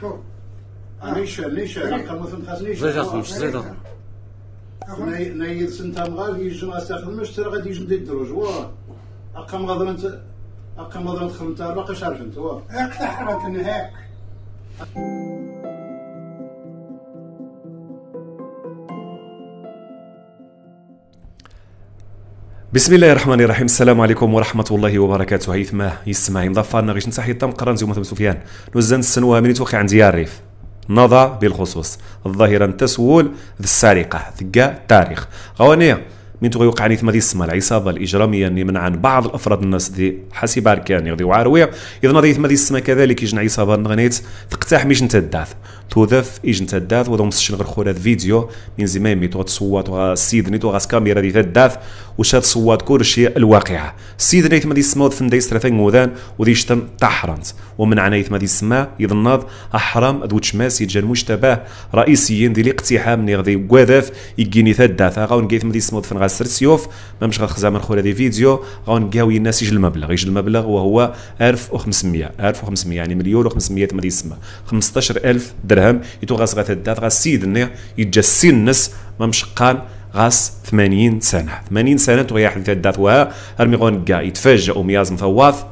شو نيشا نيشا قمثم خاص نيشا زيت استخدمش ترى غادي الدروج انت اقا مغادر انت خدمت باقي شارجنت واه اقتحرت بسم الله الرحمن الرحيم السلام عليكم ورحمه الله وبركاته هيث ما يسمع غيش غير نتاحي الطم قران زوما سفيان نوزان السنوه من توقع عن ديار الريف نضى بالخصوص الظاهره التسول ذي السرقه ثقا تاريخ غوانيا من تغي وقعني ثم السما العصابة الإجرامية اللي من عن بعض الأفراد الناس دي حسب أركان يغدي وعاروية إذا نضي ثم السما كذلك يجن عصابة نغنيت تقتاح مش ميش نتداث توذف اجن تداث وذو مسشن غير خورا فيديو من زمان ميتو تصوات وغا سيدنيت وغا كاميرا دي تداث وش هاد صوات كل شيء الواقعه سيدنيت دي سموث ثم دايس ثلاثين موذان وذي شتم تحرنت ومن عنايت ما سما يظناض احرام ذو تشماس يتجان مشتبه رئيسيين ديال الاقتحام ني غادي كواذف يكيني تداث غاون كيت دي سموث ثم غاسر سيوف ما مش غخزا من خورا دي فيديو غاون كاوي الناس يجي المبلغ يجي المبلغ وهو 1500 1500 يعني مليون و500 دي سما 15000 درهم درهم يتو غاس غاتدات غاس سيد ني يتجسي النس ما مشقان غاس 80 سنه 80 سنه تريح تدات وها ارمي غون كاع يتفاجئوا مياز مثواث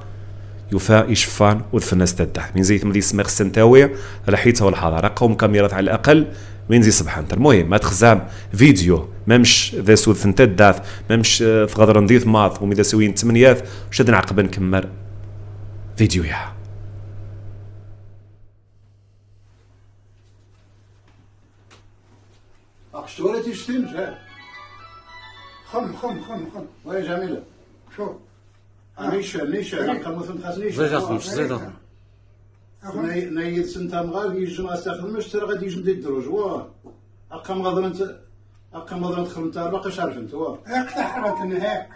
يوفا يشفان الناس تدات من زيت ملي سمخ على لحيتها والحضارة قوم كاميرات على الأقل من زي سبحان المهم ما تخزام فيديو ما مش ذا سود ثنتا ما مش آه، في غدر نضيث ماض ومي ذا سوين تمنياث وشاد نعقب نكمل فيديو ياها شفت ولا تيشتمش لا خم خم خم خم وي جميلة شوف نيشا نيشا قموثم خاص نيشا زيد خدمش آه. زيد خدمش نايد سنتا مغار يجي ما استخدمش ترى غادي يجي ندير الدروج واه اقا مغادر انت اقا مغادر ندخل انت باقي شارف انت واه هاك تحرك هاك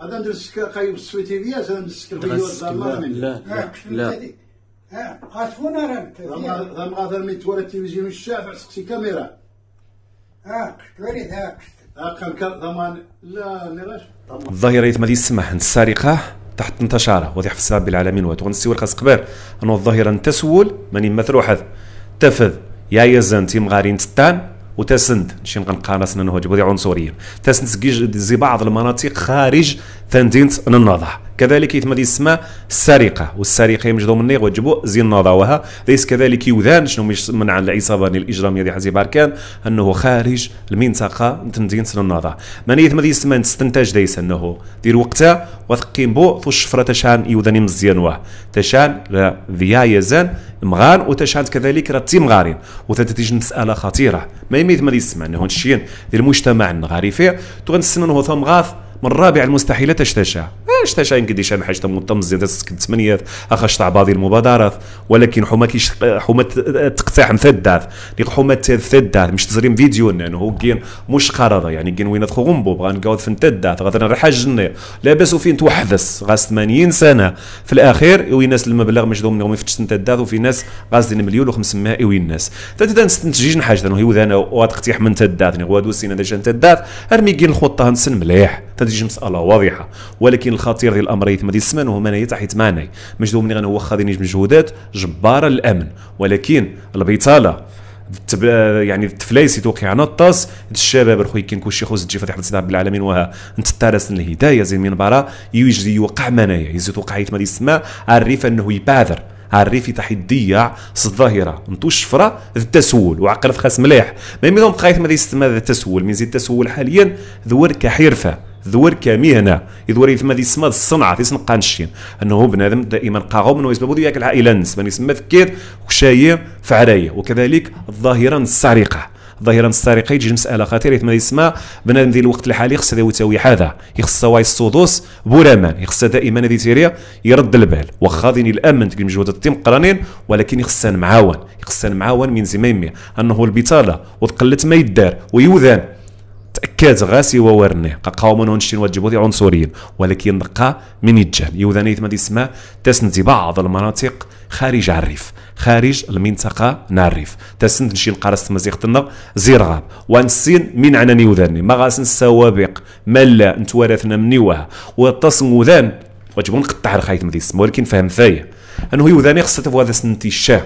هذا ندير قايب السويتي ديال هذا نسكر لا لا لا ها غاتفونا راه مغادر من تورا التلفزيون الشافع سقسي كاميرا الظاهره يتم يسمح السرقه تحت انتشاره واضح في السبب العالمين وتونسي والخاص قبل انه الظاهره تسول من ماني تروح تفذ يا يزن تيم غارين تتان وتسند نمشي نقنقانس نهوج وذي عنصريا تسند زي بعض المناطق خارج ثاندينت النظر كذلك يتم يسمى السرقه والسرقه يمجدوا مني وجبوا زين وها ليس كذلك يوذان شنو منع العصابه الاجراميه دي حزي باركان انه خارج المنطقه تنزين سن النظا من يتم يسمى نستنتج ديس انه دير وقتها وثقين بو في الشفره تشان يوذني مزيان وها تشان ذيا يزان مغان وتشان كذلك راه تيم غارين وتنتج مساله خطيره ما يميت ما يسمى انه نشين ديال المجتمع النغاري فيه تغنسن انه ثم غاث من رابع المستحيلة اشتشى اش انقدي شام حاجه منظم تسكن ثمانيات اخاش تاع بعض المبادرات ولكن حما كيش حما تقتاح ثداث نيق حما ثداث مش تزريم فيديو انه هو كين مش قرار يعني كين وين تخغمبو بغا نقعد في ثداث غادر نرحاج لاباس وفين توحدس غاس 80 سنه في الاخير وين ناس المبلغ مش دوم ما يفتش ثداث وفي ناس غاس مليون و500 وين ناس تتدا نستنتجين حاجه انه هو ذانا واتقتيح من ثداث نيق يعني وادوسين هذا جان ثداث ارمي كين الخطه هنسن مليح تتجي مساله واضحه ولكن الخطأ الخطير ديال الامر ما ديسمن وهما نايا تحت ماني مجدو مني هو ديال مجهودات جباره للامن ولكن البطاله يعني تفلايسي توقيع نطاس الشباب الخوي كين كلشي خوز تجي فتح تسلع بالعالمين وها نتتارس الهدايه زين من برا يجري يوقع منايا يزيد حيت ما يسمع عرف انه يبادر عريف الضياع الظاهرة انتو الشفرة التسول وعقرف خاص مليح ما يمكن خايف ما يستمر التسول من زيد التسول حاليا ذور كحرفة ذور كمهنه يذور يثما دي سما الصنعه تيسن قانشين انه بنادم دائما قاغم ويسبب ياك العائله نس من يسمى ذكير وشاير فعليه وكذلك الظاهره السارقه ظاهرا السارقة يجي مساله خطيره ما يسمى بنادم ديال الوقت الحالي خص هذا وتاوي هذا يخص واي الصدوس بولامان يخص دائما هذه تيريا يرد البال واخا ديني الامن ديال المجهود التيم قرانين ولكن يخص معاون يخص معاون من زمان انه البطاله وتقلت ما يدار ويوذان تاكات غاسي وورنه قاوم نونشتين وجبوتي عنصريين ولكن دقا من الجهل يوذن ما تسمع تسنت بعض المناطق خارج الريف خارج المنطقة نار الريف تسنت نشي نقرس مزيختنا زيرغاب وانسين من عناني وذاني ما غاسن السوابق ملا نتوارثنا نيوها وتصن وذان وجبون نقطع الخيط مدي السما ولكن فهم ثايا انه يوذاني خصها تفوا سنتي الشاه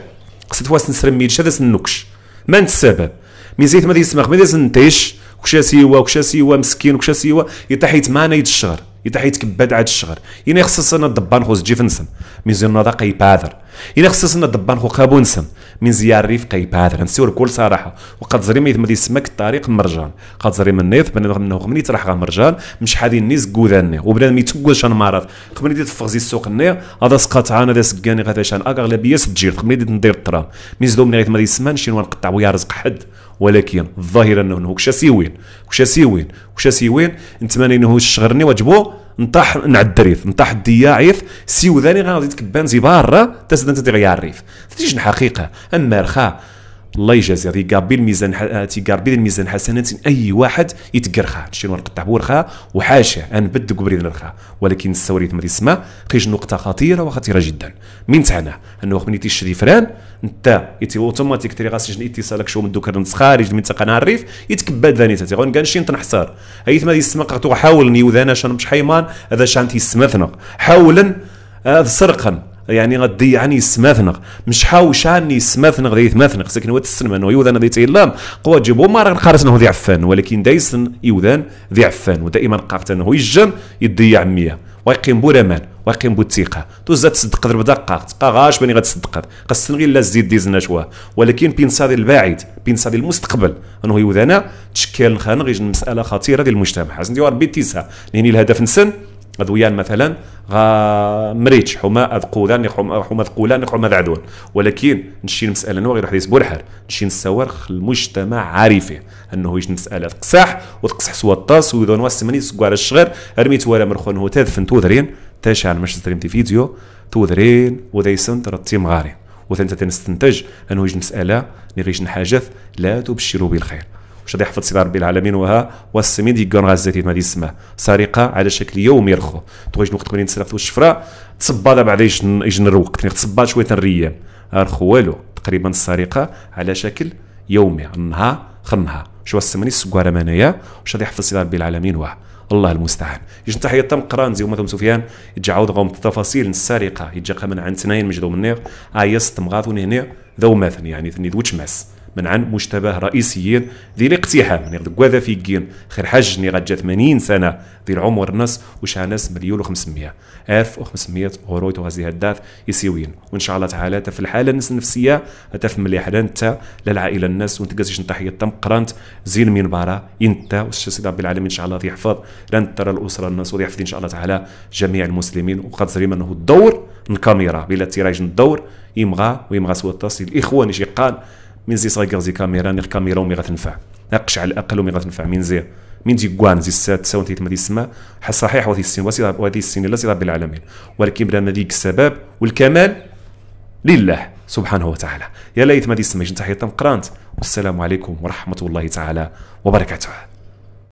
خصها فواذا سنسرميل الشاه هذا سنكش ما السبب من زيت ما ديسمخ ما سنتيش كشا سيوا كشا سيوا مسكين كشا سيوا يطيح يتمانا يد الشهر يطيح يتكبد عاد الشهر يعني خصنا الضبان خوز جي فنسن ميزون نضاق يباذر الا خصصنا ضبان خوكا بونسم من زيار الريف قاي هذا غنسيو بكل صراحه وقد زري ما يتمدي سمك الطريق مرجان قد زري من نيف بنا انه خمني تراح مرجان مش حادي نيز كوداني وبنادم ما يتقولش انا مرض خمني دي تفغ زي السوق النير هذا سقط عانا هذا سكاني غدا شان اغلبيه سجير خمني دي ندير الطرام من زدو من غير ما يسمان شنو نقطع ويا رزق حد ولكن الظاهر انه كشا وين كشا وين كشا وين نتمنى انه الشغرني واجبو نطاح نعد الريف نطاح سيو ذاني غادي تكبان زي برا انت تدي الريف تجي الحقيقه اما رخا الله يجازي هذه كابي الميزان هاتي كابي الميزان حسنات اي واحد يتقرخا شنو نقطع بورخا وحاشا ان بد قبري نرخا ولكن السوري ما تسمى خيج نقطه خطيره وخطيره جدا من تعنا انه ملي تيشري فران انت يتي اوتوماتيك تري سجن اتصالك شو من دوك خارج المنطقه نهار الريف يتكبد ذاني تاتي غون كانشي تنحصر ايت ما يسمى قطو حاول شان مش حيمان هذا شان تيسمى ثنا حاولا آه، سرقا يعني غادي يعني سماثنغ مش حاوش عني سماثنغ ذي ثماثنغ سكن وتسلمن ويوذن ذي تيلام قوى جيبو ما راه انه ذي عفان ولكن دايسن يوذن ذي عفان ودائما قارت انه يجم يدي عميه ويقيم بو رمان ويقيم بو الثقه توزا تصدق ضرب دقاق تبقى غاش بني غتصدق قصن غير لا زيد ديزنا شواه ولكن بينصادي البعيد بينصادي المستقبل انه يوذنا تشكل خان غير مساله خطيره ديال المجتمع حسن ديوار بيتيسها تيسها الهدف نسن ذويان مثلا غا مريتش حما اذقولان حما ذقولان حما ذعدون ولكن نشي المساله نوغي غير حديث برحر نشي نسوارخ المجتمع عارفه انه يش مساله تقصح وتقصح سوا الطاس ويدون واس مني سكوار الشغر ارميت ورا مرخون هو تاذفن توذرين تاش على مش تريم فيديو توذرين وذي سنتر التيم غاري وثنتا تنستنتج انه يجي مساله نغيش نحاجث لا تبشروا بالخير باش غادي يحفظ سيدي ربي العالمين وها والسمين دي كون غازاتي ما ديسما سرقه على شكل يومي رخو تغيش وقت كوني نسرف الشفرة تصبا دابا بعدا يجن الوقت تصبا شويه الريام رخو والو تقريبا السرقه على شكل يومي النهار خنها شو السمني السكوار مانايا واش غادي يحفظ سيدي ربي العالمين وها الله المستعان يجن تحيه تم قران زي ومثل سفيان يجي عاود غوم التفاصيل السرقه يجي من عن تنين مجدو منيغ ايس تمغاث هنا ذو مثل يعني ثني ذو تشماس من عن مشتبه رئيسيين ذي الاقتحام من في فيكين خير حج ني غدا 80 سنه ذي العمر الناس وشا ناس مليون و500 الف و500 اورو غازي هداف يسيوين وان شاء الله تعالى في الحاله الناس النفسيه تف مليح انت للعائله الناس وانت قاسيش نتحية تم قرانت زين من برا انت سيدي رب العالمين ان شاء الله يحفظ لن ترى الاسره الناس ويحفظ ان شاء الله تعالى جميع المسلمين وقد زريم انه الدور الكاميرا بلا تيراج الدور يمغى ويمغى سوى التصل الاخوان يجي قال من زي صغير زي كاميرا نير كاميرا ومي غتنفع نقش على الاقل ومي غتنفع من زي من زي كوان زي السات ساون تيتما دي السما صحيح وهذه السن وهذه السين لا رب العالمين ولكن بلان ديك السبب والكمال لله سبحانه وتعالى يا ليت ما دي السما جنت حيطا قرانت والسلام عليكم ورحمه الله تعالى وبركاته